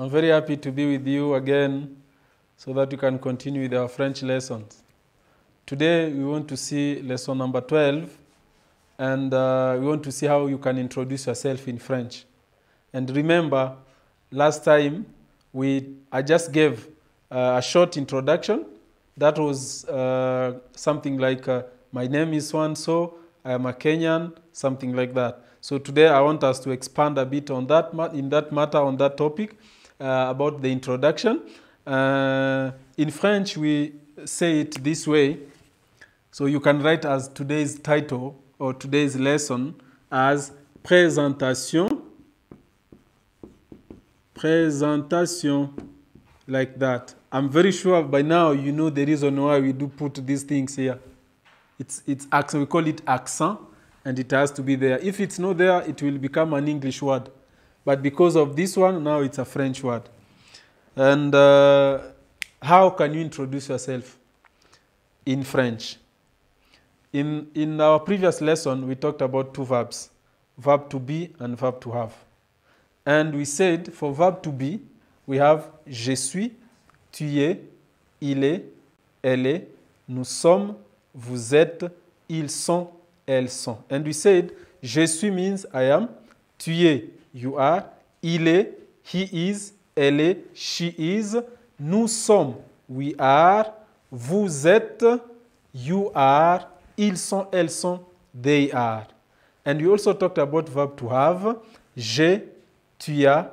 I'm very happy to be with you again so that we can continue with our French lessons. Today we want to see lesson number 12 and uh, we want to see how you can introduce yourself in French. And remember, last time we, I just gave uh, a short introduction. That was uh, something like, uh, my name is Swan so I am a Kenyan, something like that. So today I want us to expand a bit on that, in that matter, on that topic. Uh, about the introduction. Uh, in French, we say it this way. So you can write as today's title or today's lesson as présentation, présentation, like that. I'm very sure by now you know the reason why we do put these things here. It's, it's accent, we call it accent, and it has to be there. If it's not there, it will become an English word. But because of this one, now it's a French word. And uh, how can you introduce yourself in French? In, in our previous lesson, we talked about two verbs, verb to be and verb to have. And we said for verb to be, we have je suis, tu es, il est, elle est, nous sommes, vous êtes, ils sont, elles sont. And we said je suis means I am, tu es you are, il est, he is, elle est, she is, nous sommes, we are, vous êtes, you are, ils sont, elles sont, they are. And we also talked about verb to have, j'ai, tu as,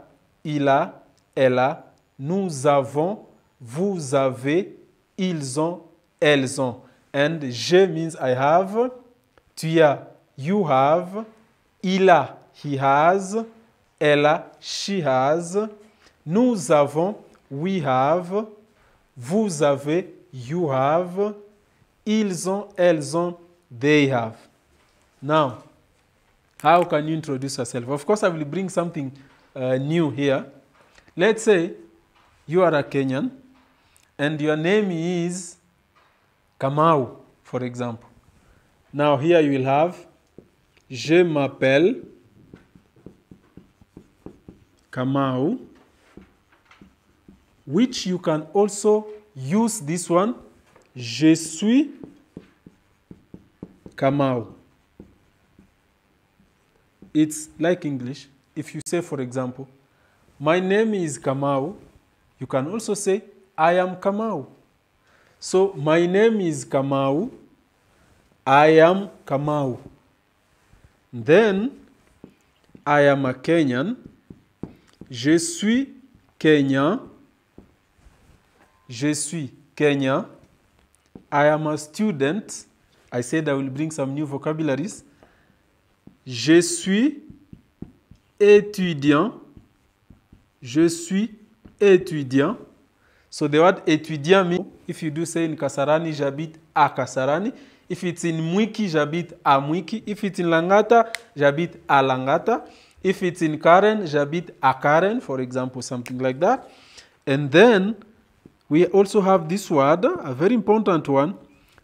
il a, elle a, nous avons, vous avez, ils ont, elles ont. And je means I have, tu as, you have, il a, he has, elle a, she has. Nous avons, we have. Vous avez, you have. Ils ont, elles ont, they have. Now, how can you introduce yourself? Of course, I will bring something uh, new here. Let's say you are a Kenyan and your name is Kamau, for example. Now, here you will have Je m'appelle Kamau, which you can also use this one. Je suis Kamau. It's like English. If you say, for example, my name is Kamau, you can also say, I am Kamau. So, my name is Kamau. I am Kamau. Then, I am a Kenyan. Je suis Kenyan. Je suis Kenyan. I am a student. I said I will bring some new vocabularies. Je suis étudiant. Je suis étudiant. So the word étudiant means if you do say in Kasarani, j'habite à Kasarani. If it's in Mwiki, j'habite à Mwiki. If it's in Langata, j'habite à Langata. If it's in Karen, j'habite à Karen, for example, something like that. And then we also have this word, a very important one,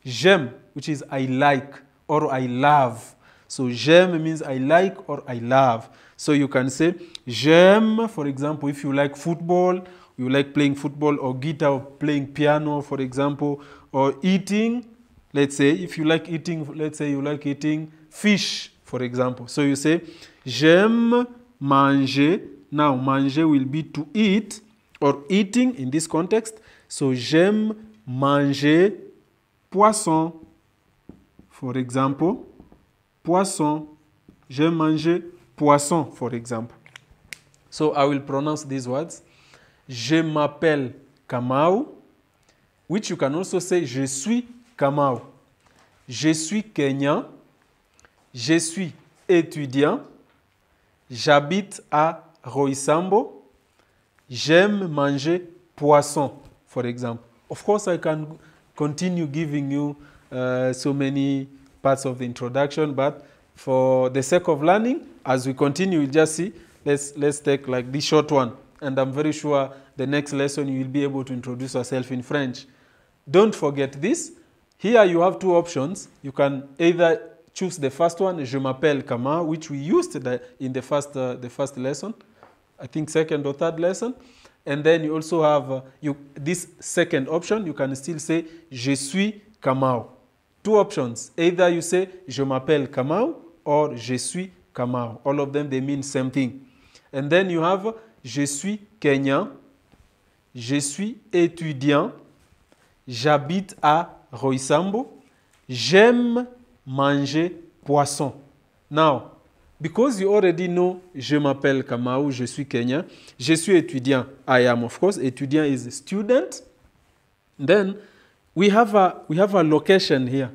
j'aime, which is I like or I love. So j'aime means I like or I love. So you can say j'aime, for example, if you like football, you like playing football or guitar or playing piano, for example, or eating. Let's say if you like eating, let's say you like eating fish, for example. So you say J'aime manger. Now, manger will be to eat or eating in this context. So, j'aime manger poisson. For example, poisson. J'aime manger poisson, for example. So, I will pronounce these words. Je m'appelle Kamau, which you can also say je suis Kamau. Je suis Kenyan. Je suis étudiant. J'habite à Roisambo. J'aime manger poisson, for example. Of course, I can continue giving you uh, so many parts of the introduction, but for the sake of learning, as we continue, we'll just see. Let's, let's take like this short one. And I'm very sure the next lesson you will be able to introduce yourself in French. Don't forget this. Here you have two options. You can either choose the first one, je m'appelle Kamau, which we used in the first, uh, the first lesson, I think second or third lesson. And then you also have uh, you, this second option, you can still say je suis Kamau. Two options, either you say je m'appelle Kamau or je suis Kamau. All of them, they mean same thing. And then you have je suis Kenyan, je suis étudiant, j'habite à Roissambo, j'aime manger poisson. Now, because you already know, je m'appelle Kamau, je suis Kenyan, je suis étudiant. I am, of course, étudiant is a student. Then we have a we have a location here.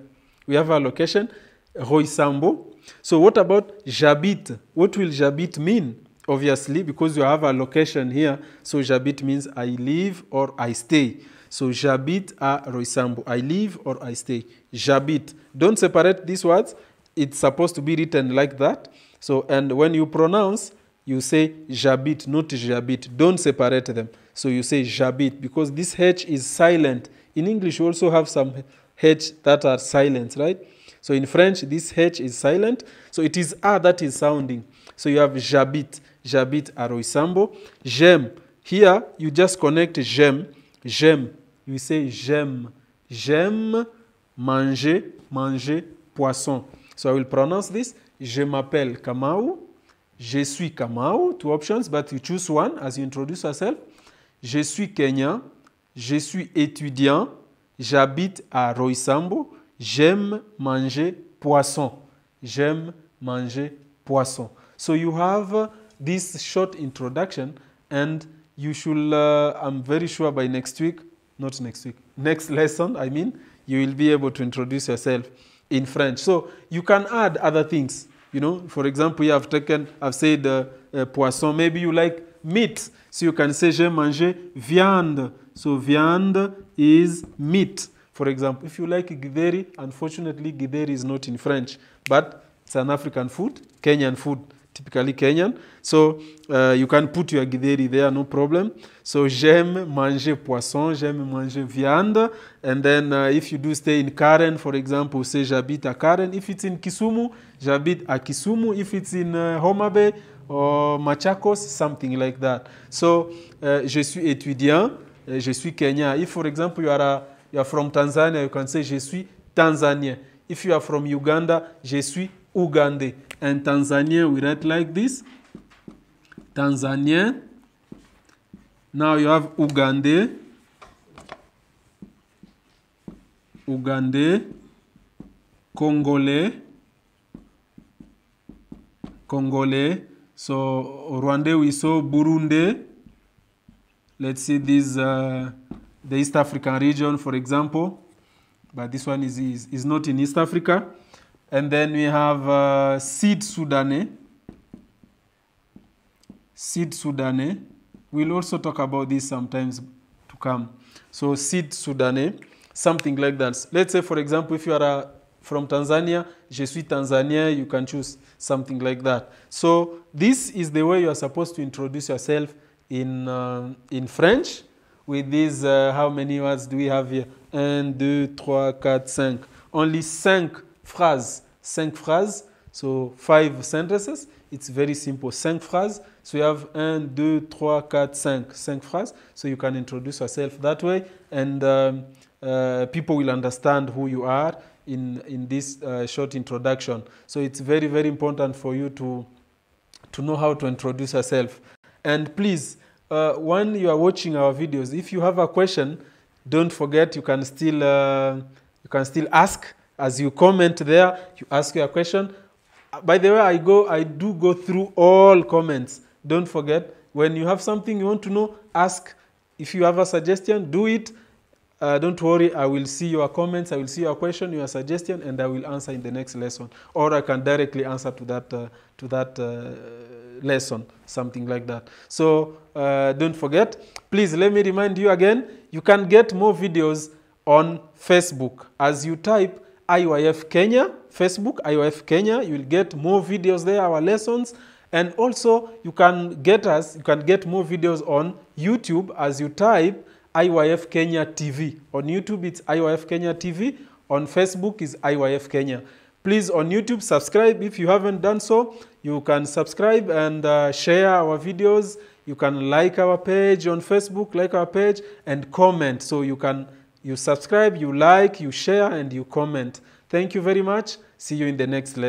We have a location, Roisambo. So what about j'habite? What will j'habite mean? Obviously, because you have a location here, so j'habite means I live or I stay. So j'habite à roisambo. I live or I stay. J'habite. Don't separate these words. It's supposed to be written like that. So, and when you pronounce, you say j'habite, not j'habite. Don't separate them. So you say j'habite because this H is silent. In English, you also have some H that are silent, right? So in French, this H is silent. So it is A that is sounding. So you have j'habite, j'habite à roisambo. J'aime. Here, you just connect j'aime J'aime. You say j'aime. J'aime manger, manger poisson. So I will pronounce this. Je m'appelle Kamau. Je suis Kamau. Two options, but you choose one as you introduce yourself. Je suis Kenyan. Je suis étudiant. J'habite à Roysambo. J'aime manger poisson. J'aime manger poisson. So you have this short introduction and you should, uh, I'm very sure by next week, not next week, next lesson, I mean, you will be able to introduce yourself in French. So you can add other things. You know, for example, you have taken, I've said uh, uh, poisson, maybe you like meat. So you can say, j'ai mangé viande. So viande is meat. For example, if you like githeri, unfortunately, githeri is not in French, but it's an African food, Kenyan food. typically Kenyan. So uh, you can put your githeri there, no problem. So j'aime manger poisson, j'aime manger viande. And then uh, if you do stay in Karen, for example, say j'habite à Karen. If it's in Kisumu, j'habite à Kisumu. If it's in uh, Homabe, Bay or Machakos, something like that. So je suis étudiant, je suis Kenyan. If, for example, you are, you are from Tanzania, you can say je suis Tanzanien. If you are from Uganda, je suis Ougandais. and Tanzania we write like this Tanzania now you have Uganda Uganda Congolese, Congolese. so Rwanda we saw Burundi let's see this uh, the East African region for example but this one is, is, is not in East Africa and then we have uh, Sid Sudanais. Sid Sudanais. We'll also talk about this sometimes to come. So Sid Sudanese, something like that. Let's say, for example, if you are uh, from Tanzania, Je suis Tanzanien, you can choose something like that. So this is the way you are supposed to introduce yourself in, uh, in French with these, uh, how many words do we have here? 1, 2, 3, 4, 5. Only 5 phrase, cinq phrases, so five sentences. It's very simple, cinq phrases. So you have un, deux, trois, quatre, cinq, cinq phrases. So you can introduce yourself that way, and um, uh, people will understand who you are in in this uh, short introduction. So it's very very important for you to to know how to introduce yourself. And please, uh, when you are watching our videos, if you have a question, don't forget you can still uh, you can still ask as you comment there, you ask your question. Uh, by the way, I go, I do go through all comments. Don't forget, when you have something you want to know, ask. If you have a suggestion, do it. Uh, don't worry, I will see your comments, I will see your question, your suggestion, and I will answer in the next lesson. Or I can directly answer to that, uh, to that uh, lesson, something like that. So uh, don't forget. Please let me remind you again, you can get more videos on Facebook. As you type IYF Kenya, Facebook, IYF Kenya. You'll get more videos there, our lessons. And also, you can get us, you can get more videos on YouTube as you type IYF Kenya TV. On YouTube, it's IYF Kenya TV. On Facebook is IYF Kenya. Please, on YouTube, subscribe if you haven't done so. You can subscribe and uh, share our videos. You can like our page on Facebook, like our page, and comment so you can you subscribe, you like, you share, and you comment. Thank you very much. See you in the next lesson.